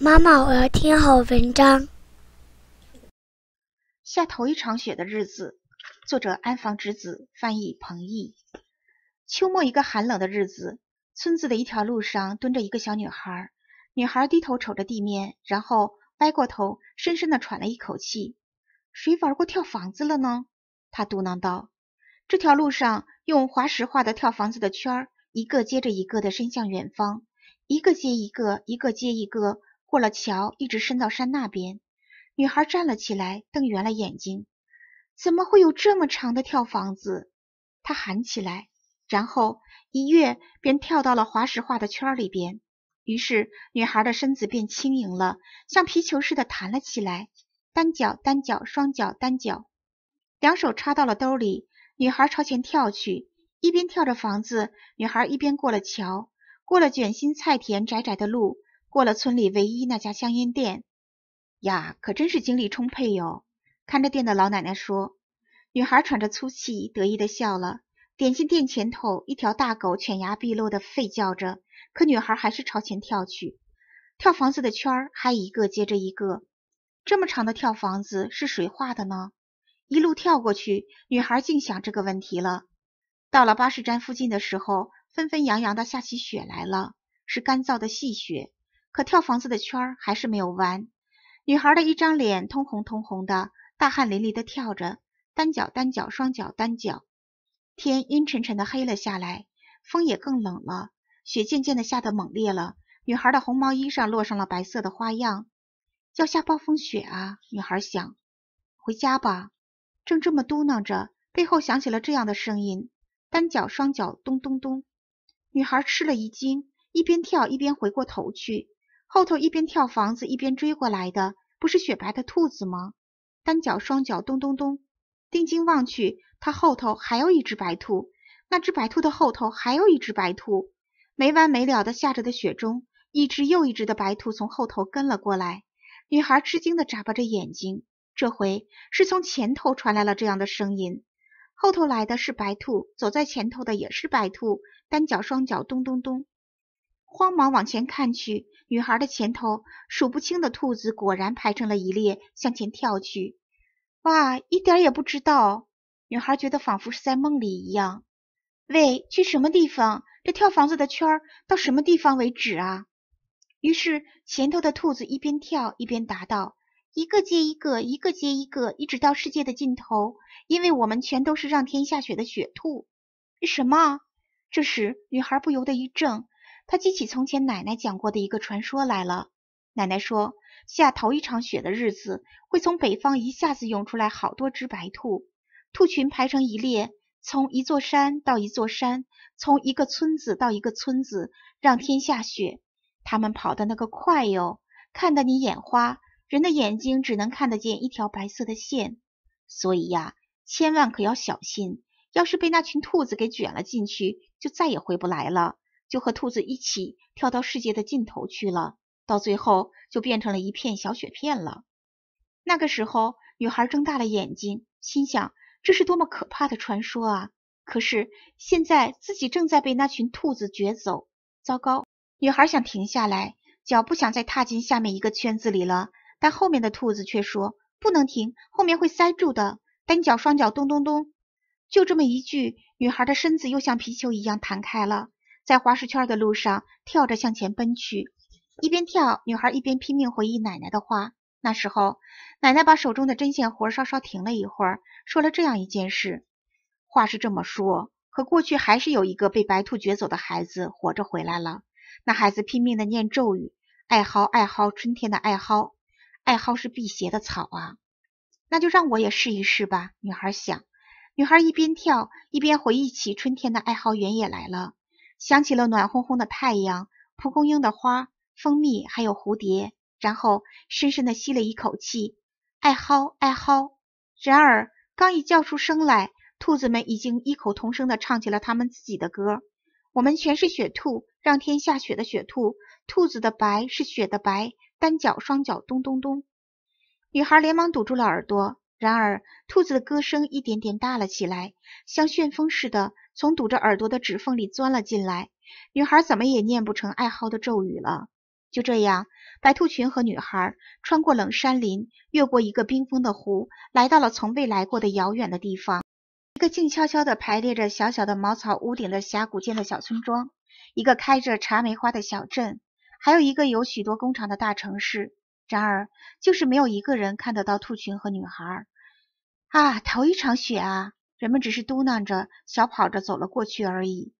妈妈，我要听好文章。下头一场雪的日子，作者安房直子，翻译彭懿。秋末一个寒冷的日子，村子的一条路上蹲着一个小女孩。女孩低头瞅着地面，然后歪过头，深深的喘了一口气。谁玩过跳房子了呢？她嘟囔道。这条路上用滑石画的跳房子的圈儿，一个接着一个的伸向远方，一个接一个，一个接一个。过了桥，一直伸到山那边。女孩站了起来，瞪圆了眼睛：“怎么会有这么长的跳房子？”她喊起来，然后一跃便跳到了滑石画的圈里边。于是，女孩的身子变轻盈了，像皮球似的弹了起来。单脚、单脚、双脚、单脚，两手插到了兜里。女孩朝前跳去，一边跳着房子，女孩一边过了桥，过了卷心菜田窄窄的路。过了村里唯一那家香烟店，呀，可真是精力充沛哟！看着店的老奶奶说：“女孩喘着粗气，得意的笑了。”点心店前头，一条大狗犬牙毕露的吠叫着，可女孩还是朝前跳去。跳房子的圈还一个接着一个，这么长的跳房子是谁画的呢？一路跳过去，女孩竟想这个问题了。到了巴士站附近的时候，纷纷扬扬的下起雪来了，是干燥的细雪。可跳房子的圈儿还是没有完。女孩的一张脸通红通红的，大汗淋漓的跳着，单脚单脚，双脚单脚。天阴沉沉的黑了下来，风也更冷了，雪渐渐的下得猛烈了。女孩的红毛衣上落上了白色的花样。要下暴风雪啊！女孩想，回家吧。正这么嘟囔着，背后响起了这样的声音：单脚双脚，咚咚咚。女孩吃了一惊，一边跳一边回过头去。后头一边跳房子一边追过来的，不是雪白的兔子吗？单脚、双脚，咚咚咚。定睛望去，他后头还有一只白兔，那只白兔的后头还有一只白兔，没完没了地下着的雪中，一只又一只的白兔从后头跟了过来。女孩吃惊地眨巴着眼睛，这回是从前头传来了这样的声音。后头来的是白兔，走在前头的也是白兔，单脚、双脚，咚咚咚。慌忙往前看去，女孩的前头数不清的兔子果然排成了一列向前跳去。哇，一点儿也不知道。女孩觉得仿佛是在梦里一样。喂，去什么地方？这跳房子的圈儿到什么地方为止啊？于是前头的兔子一边跳一边答道：“一个接一个，一个接一个，一直到世界的尽头，因为我们全都是让天下雪的雪兔。”什么？这时女孩不由得一怔。他记起从前奶奶讲过的一个传说来了。奶奶说，下头一场雪的日子，会从北方一下子涌出来好多只白兔，兔群排成一列，从一座山到一座山，从一个村子到一个村子，让天下雪。他们跑的那个快哟，看得你眼花，人的眼睛只能看得见一条白色的线。所以呀，千万可要小心，要是被那群兔子给卷了进去，就再也回不来了。就和兔子一起跳到世界的尽头去了，到最后就变成了一片小雪片了。那个时候，女孩睁大了眼睛，心想这是多么可怕的传说啊！可是现在自己正在被那群兔子掘走，糟糕！女孩想停下来，脚不想再踏进下面一个圈子里了，但后面的兔子却说：“不能停，后面会塞住的。”单脚、双脚，咚咚咚，就这么一句，女孩的身子又像皮球一样弹开了。在滑石圈的路上，跳着向前奔去，一边跳，女孩一边拼命回忆奶奶的话。那时候，奶奶把手中的针线活稍稍停了一会儿，说了这样一件事：话是这么说，可过去还是有一个被白兔掘走的孩子活着回来了。那孩子拼命的念咒语，艾蒿，艾蒿，春天的艾蒿，艾蒿是辟邪的草啊。那就让我也试一试吧，女孩想。女孩一边跳，一边回忆起春天的艾蒿，原野来了。想起了暖烘烘的太阳、蒲公英的花、蜂蜜，还有蝴蝶。然后深深地吸了一口气，爱嚎，爱嚎。然而，刚一叫出声来，兔子们已经异口同声地唱起了他们自己的歌：“我们全是雪兔，让天下雪的雪兔。兔子的白是雪的白，单脚、双脚，咚咚咚。”女孩连忙堵住了耳朵。然而，兔子的歌声一点点大了起来，像旋风似的。从堵着耳朵的指缝里钻了进来，女孩怎么也念不成爱好的咒语了。就这样，白兔群和女孩穿过冷山林，越过一个冰封的湖，来到了从未来过的遥远的地方：一个静悄悄的排列着小小的茅草屋顶的峡谷间的小村庄，一个开着茶梅花的小镇，还有一个有许多工厂的大城市。然而，就是没有一个人看得到兔群和女孩。啊，头一场雪啊！人们只是嘟囔着，小跑着走了过去而已。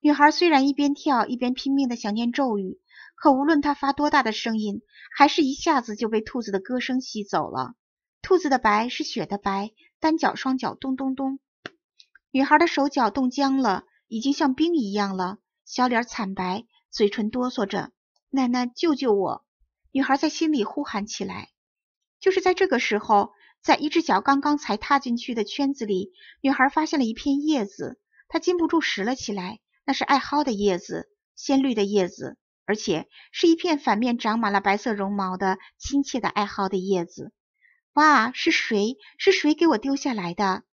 女孩虽然一边跳一边拼命地想念咒语，可无论她发多大的声音，还是一下子就被兔子的歌声吸走了。兔子的白是雪的白，单脚、双脚咚咚咚。女孩的手脚冻僵了，已经像冰一样了，小脸惨白，嘴唇哆嗦着：“奶奶，救救我！”女孩在心里呼喊起来。就是在这个时候。在一只脚刚刚才踏进去的圈子里，女孩发现了一片叶子，她禁不住拾了起来。那是艾蒿的叶子，鲜绿的叶子，而且是一片反面长满了白色绒毛的亲切的艾蒿的叶子。哇，是谁？是谁给我丢下来的？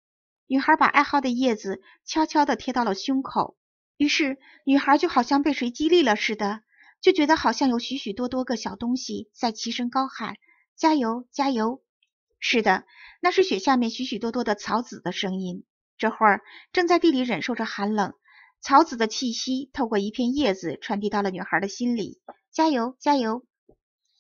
女孩把艾蒿的叶子悄悄地贴到了胸口。于是，女孩就好像被谁激励了似的，就觉得好像有许许多多个小东西在齐声高喊：“加油，加油！”是的，那是雪下面许许多多的草籽的声音。这会儿正在地里忍受着寒冷，草籽的气息透过一片叶子传递到了女孩的心里。加油，加油！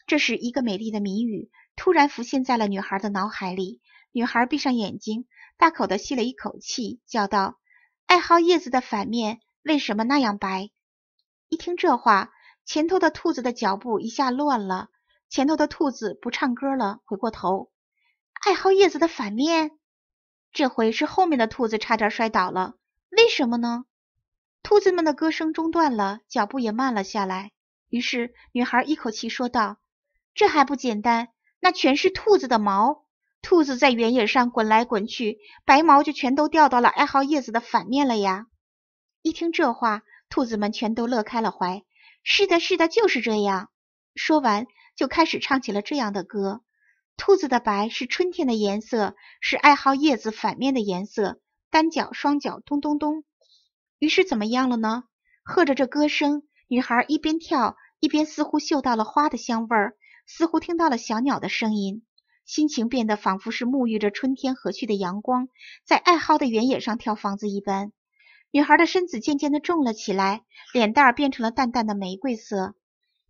这时，一个美丽的谜语，突然浮现在了女孩的脑海里。女孩闭上眼睛，大口的吸了一口气，叫道：“爱好叶子的反面为什么那样白？”一听这话，前头的兔子的脚步一下乱了。前头的兔子不唱歌了，回过头。爱好叶子的反面，这回是后面的兔子差点摔倒了。为什么呢？兔子们的歌声中断了，脚步也慢了下来。于是，女孩一口气说道：“这还不简单？那全是兔子的毛。兔子在原野上滚来滚去，白毛就全都掉到了爱好叶子的反面了呀！”一听这话，兔子们全都乐开了怀。“是的，是的，就是这样。”说完，就开始唱起了这样的歌。兔子的白是春天的颜色，是爱好叶子反面的颜色。单脚、双脚，咚咚咚。于是怎么样了呢？和着这歌声，女孩一边跳，一边似乎嗅到了花的香味儿，似乎听到了小鸟的声音，心情变得仿佛是沐浴着春天和煦的阳光，在爱好的原野上跳房子一般。女孩的身子渐渐的重了起来，脸蛋变成了淡淡的玫瑰色。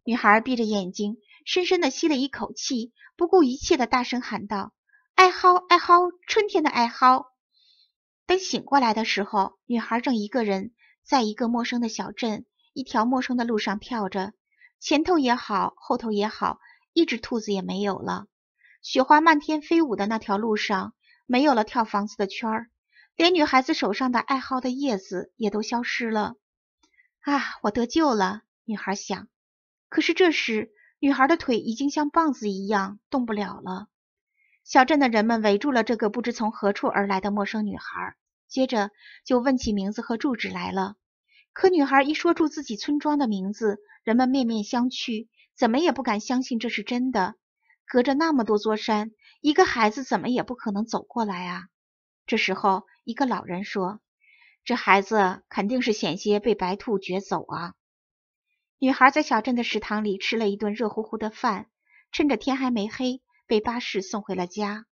女孩闭着眼睛。深深地吸了一口气，不顾一切地大声喊道：“艾蒿，艾蒿，春天的艾蒿！”等醒过来的时候，女孩正一个人在一个陌生的小镇、一条陌生的路上跳着，前头也好，后头也好，一只兔子也没有了。雪花漫天飞舞的那条路上，没有了跳房子的圈儿，连女孩子手上的艾蒿的叶子也都消失了。啊，我得救了！女孩想。可是这时，女孩的腿已经像棒子一样动不了了。小镇的人们围住了这个不知从何处而来的陌生女孩，接着就问起名字和住址来了。可女孩一说出自己村庄的名字，人们面面相觑，怎么也不敢相信这是真的。隔着那么多座山，一个孩子怎么也不可能走过来啊！这时候，一个老人说：“这孩子肯定是险些被白兔攫走啊！”女孩在小镇的食堂里吃了一顿热乎乎的饭，趁着天还没黑，被巴士送回了家。